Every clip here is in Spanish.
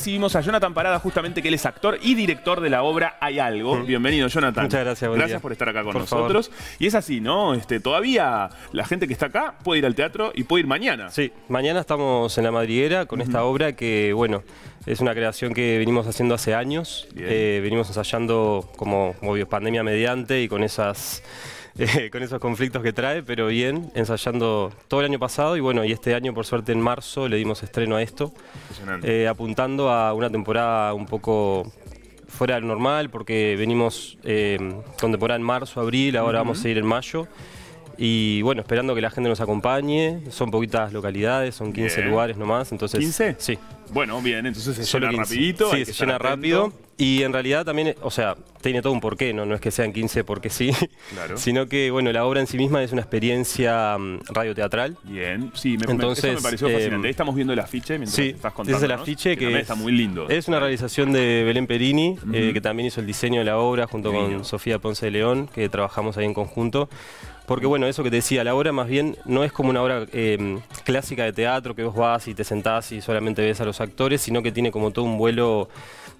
recibimos a Jonathan Parada, justamente que él es actor y director de la obra Hay Algo. Bienvenido, Jonathan. Muchas gracias, Gracias por estar acá con nosotros. Y es así, ¿no? Este, todavía la gente que está acá puede ir al teatro y puede ir mañana. Sí, mañana estamos en La Madriguera con esta obra que, bueno, es una creación que venimos haciendo hace años. Eh, venimos ensayando como, obvio, pandemia mediante y con esas con esos conflictos que trae, pero bien, ensayando todo el año pasado y bueno, y este año por suerte en marzo le dimos estreno a esto, eh, apuntando a una temporada un poco fuera del normal porque venimos eh, con temporada en marzo, abril, ahora vamos a ir en mayo. Y bueno, esperando que la gente nos acompañe. Son poquitas localidades, son 15 lugares nomás. Entonces, ¿15? Sí. Bueno, bien, entonces se Solo llena rapidito. Sí, se llena rápido. Y en realidad también, eh, o sea, tiene todo un porqué, no, no es que sean 15 porque sí, sino que, bueno, la obra en sí misma es una experiencia mm, radioteatral. Bien, sí, me, Entonces, eso me pareció em, fascinante. Ahí estamos viendo el afiche mientras sí, estás contando. es el afiche que, está muy lindo. Es una realización de Belén Perini, eh, que también hizo el diseño de la obra junto con Sofía Ponce de León, que trabajamos ahí en conjunto. Porque, bueno, eso que te decía, la obra más bien no es como una obra... Em, clásica de teatro que vos vas y te sentás y solamente ves a los actores, sino que tiene como todo un vuelo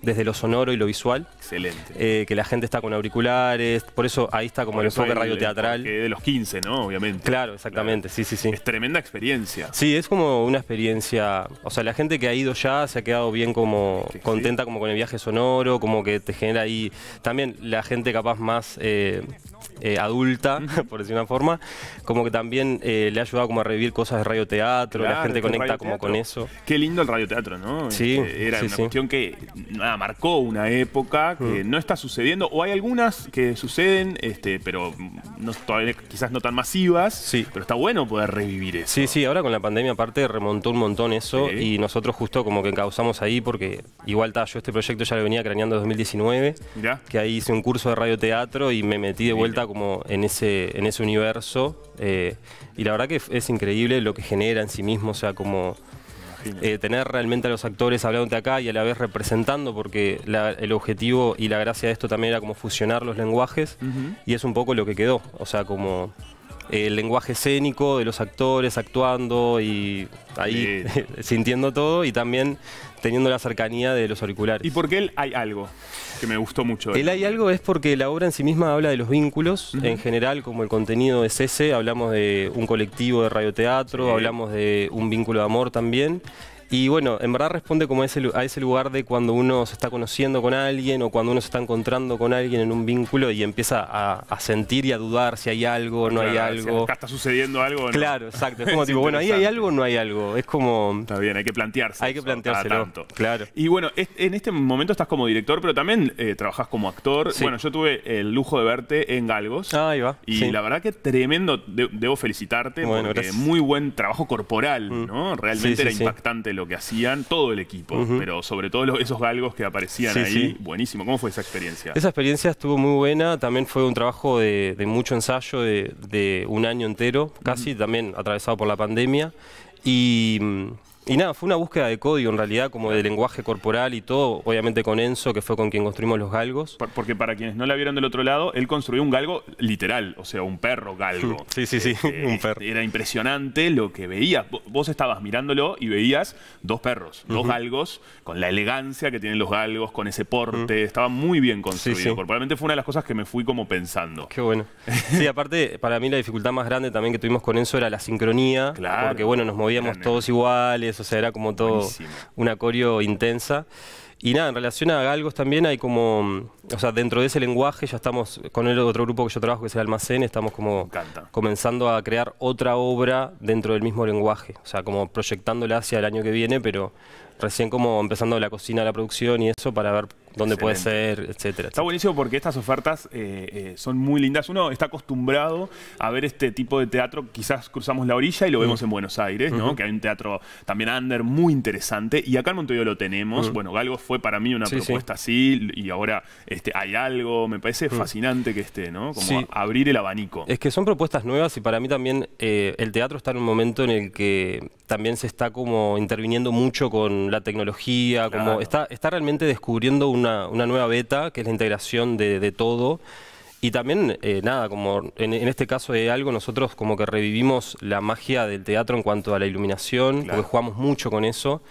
desde lo sonoro y lo visual. Excelente. Eh, que la gente está con auriculares, por eso ahí está como el enfoque radio Que de los 15, ¿no? Obviamente. Claro, exactamente, sí, sí, sí. Es tremenda experiencia. Sí, es como una experiencia, o sea, la gente que ha ido ya se ha quedado bien como contenta como con el viaje sonoro, como que te genera ahí, también la gente capaz más... Eh, eh, adulta, por decir una forma, como que también le ha ayudado como a revivir cosas de radio teatro, la gente conecta como con eso. Qué lindo el radioteatro, ¿no? Sí. Este, era una cuestión que nada, marcó una época que mm. no está sucediendo, o hay algunas que suceden, este, pero quizás no tan masivas, sí. pero está bueno poder revivir eso. Sí, sí, ahora con la pandemia aparte remontó un montón eso y nosotros justo como que causamos ahí porque igual tal yo este proyecto ya lo venía craneando en 2019, que ahí hice un curso de radioteatro y me metí de vuelta como en ese, en ese universo eh, y la verdad que es increíble lo que genera genera en sí mismo, o sea, como eh, tener realmente a los actores hablándote acá y a la vez representando, porque el objetivo y la gracia de esto también era como fusionar los lenguajes y es un poco lo que quedó, o sea, como el lenguaje escénico de los actores actuando y ahí sintiendo todo y también teniendo la cercanía de los auriculares. ¿Y por qué él hay algo? Que me gustó mucho. El hay algo es porque la obra en sí misma habla de los vínculos. En general, como el contenido es ese, hablamos de un colectivo de radioteatro, hablamos de un vínculo de amor también. Y bueno, en verdad responde como a ese, a ese lugar de cuando uno se está conociendo con alguien o cuando uno se está encontrando con alguien en un vínculo y empieza a, sentir y a dudar si hay algo o no hay algo. Si está sucediendo algo. ¿no? Claro, exacto. Es como bueno, ahí hay algo o no hay algo. Es como... Está bien, hay que plantearse. Hay que planteárselo. Tanto. Claro. Y bueno, en este momento estás como director, pero también eh, trabajas como actor. Bueno, yo tuve el lujo de verte en Galgos. Ah, ahí va. Y la verdad que tremendo, debo felicitarte bueno, porque muy buen trabajo corporal, mm. ¿no? Realmente era impactante lo lo que hacían todo el equipo, pero sobre todo esos galgos que aparecían ahí. Buenísimo. ¿Cómo fue esa experiencia? Esa experiencia estuvo muy buena. También fue un trabajo de, mucho ensayo, de, un año entero, casi, también atravesado por la pandemia. Y mm, y nada, fue una búsqueda de código en realidad, como de lenguaje corporal y todo, obviamente con Enzo, que fue con quien construimos los galgos. Porque para quienes no la vieron del otro lado, él construyó un galgo literal, o sea, un perro galgo. Sí, sí, sí, este, un perro. Este, era impresionante lo que veías. Vos estabas mirándolo y veías dos perros, dos galgos, con la elegancia que tienen los galgos, con ese porte, estaba muy bien construido. Corporalmente fue una de las cosas que me fui como pensando. Qué bueno. sí, aparte, para mí la dificultad más grande también que tuvimos con Enzo era la sincronía, claro, porque bueno, nos movíamos todos iguales, o sea, era como todo un una intensa. Y nada, en relación a galgos también hay como, o sea, dentro de ese lenguaje ya estamos con el otro grupo que yo trabajo que es el Almacén, estamos como comenzando a crear otra obra dentro del mismo lenguaje, o sea, como proyectándola hacia el año que viene, pero recién como empezando la cocina, la producción y eso para ver dónde puede ser, etcétera. Está buenísimo porque estas ofertas eh, eh, son muy lindas. Uno está acostumbrado a ver este tipo de teatro, quizás cruzamos la orilla y lo vemos mm. en Buenos Aires, ¿no? Que hay un teatro también under muy interesante y acá en Montevideo lo tenemos. Mm. Bueno, Galgo fue para mí una propuesta así y ahora este, hay algo, me parece mm. fascinante que esté, ¿no? Como abrir el abanico. Es que son propuestas nuevas y para mí también eh, el teatro está en un momento en el que también se está como interviniendo mucho con la tecnología, como está, está realmente descubriendo una, nueva beta, que es la integración de, todo. Y también, eh, nada, como en, este caso de algo, nosotros como que revivimos la magia del teatro en cuanto a la iluminación, porque jugamos mucho con eso.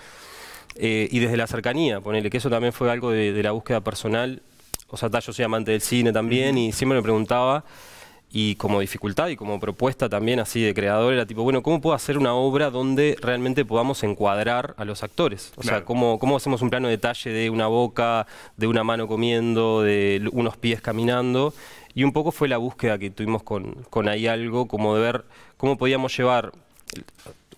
Eh, y desde la cercanía, ponerle que eso también fue algo de, la búsqueda personal. O sea, yo soy amante del cine también y siempre me preguntaba y como dificultad y como propuesta también así de creador era tipo, bueno, ¿cómo puedo hacer una obra donde realmente podamos encuadrar a los actores? O sea, ¿cómo, ¿cómo hacemos un plano de detalle de una boca, de una mano comiendo, de unos pies caminando? Y un poco fue la búsqueda que tuvimos con, con ahí algo, como de ver cómo podíamos llevar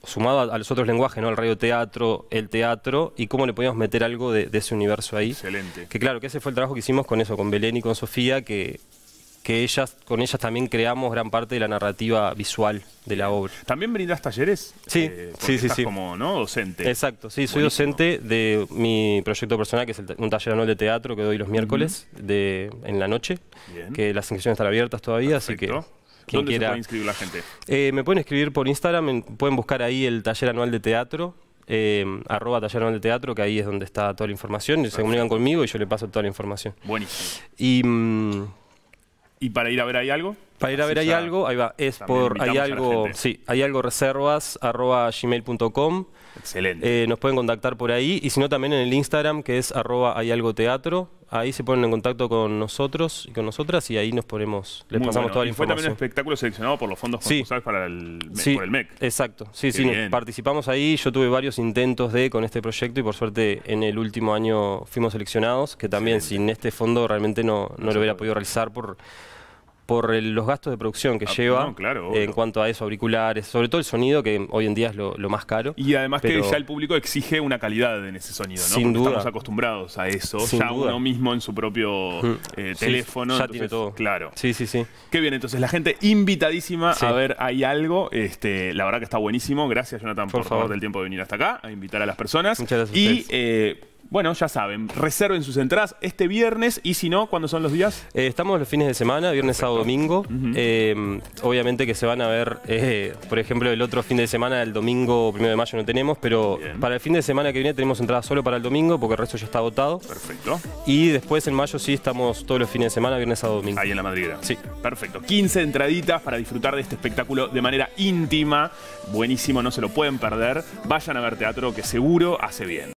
sumado a, los otros lenguajes, ¿no? radio teatro, el teatro, y cómo le podíamos meter algo de, de, ese universo ahí. Excelente. Que claro, que ese fue el trabajo que hicimos con eso, con Belén y con Sofía, que que ellas, con ellas también creamos gran parte de la narrativa visual de la obra. ¿También brindas talleres? Sí, eh, sí, sí, sí. como ¿no? docente. Exacto, sí, soy docente de mi proyecto personal, que es un taller anual de teatro que doy los miércoles de, en la noche, que las inscripciones están abiertas todavía, así que quien ¿Dónde se puede inscribir la gente? Eh, me pueden escribir por Instagram, pueden buscar ahí el taller anual de teatro, eh, arroba taller anual de teatro, que ahí es donde está toda la información, y se comunican conmigo y yo le paso toda la información. Buenísimo. Y... Mm, ¿Y para ir a ver hay algo? Para ir a ver hay algo, ahí va, es por hay algo, sí, hay algo reservas arroba gmail.com. Excelente. Eh, nos pueden contactar por ahí y si no también en el Instagram que es arroba hay algo teatro ahí se ponen en contacto con nosotros y con nosotras y ahí nos ponemos, les pasamos toda la información. Fue también un espectáculo seleccionado por los fondos para el, MEC. Exacto, sí, sí, participamos ahí, yo tuve varios intentos de con este proyecto y por suerte en el último año fuimos seleccionados, que también sin este fondo realmente no, no lo hubiera podido realizar por por los gastos de producción que ah, lleva en cuanto a eso, auriculares, sobre todo el sonido, que hoy en día es lo, más caro. Y además que ya el público exige una calidad en ese sonido, ¿no? Sin duda. Estamos acostumbrados a eso, ya uno mismo en su propio eh, teléfono. Ya tiene todo. Claro. Sí, sí, sí. Qué bien, entonces la gente invitadísima a ver, hay algo. Este, la verdad que está buenísimo. Gracias, Jonathan, por, favor, del tiempo de venir hasta acá, a invitar a las personas. Muchas gracias. Y, eh, bueno, ya saben, reserven sus entradas este viernes y si no, ¿cuándo son los días? Eh, estamos los fines de semana, viernes, sábado, domingo. Eh, obviamente que se van a ver, eh, por ejemplo, el otro fin de semana, el domingo, primero de mayo no tenemos, pero para el fin de semana que viene tenemos entradas solo para el domingo porque el resto ya está agotado. Perfecto. Y después en mayo sí estamos todos los fines de semana, viernes, sábado, domingo. Ahí en la Madrid. Sí. Perfecto. 15 entraditas para disfrutar de este espectáculo de manera íntima. Buenísimo, no se lo pueden perder. Vayan a ver teatro que seguro hace bien.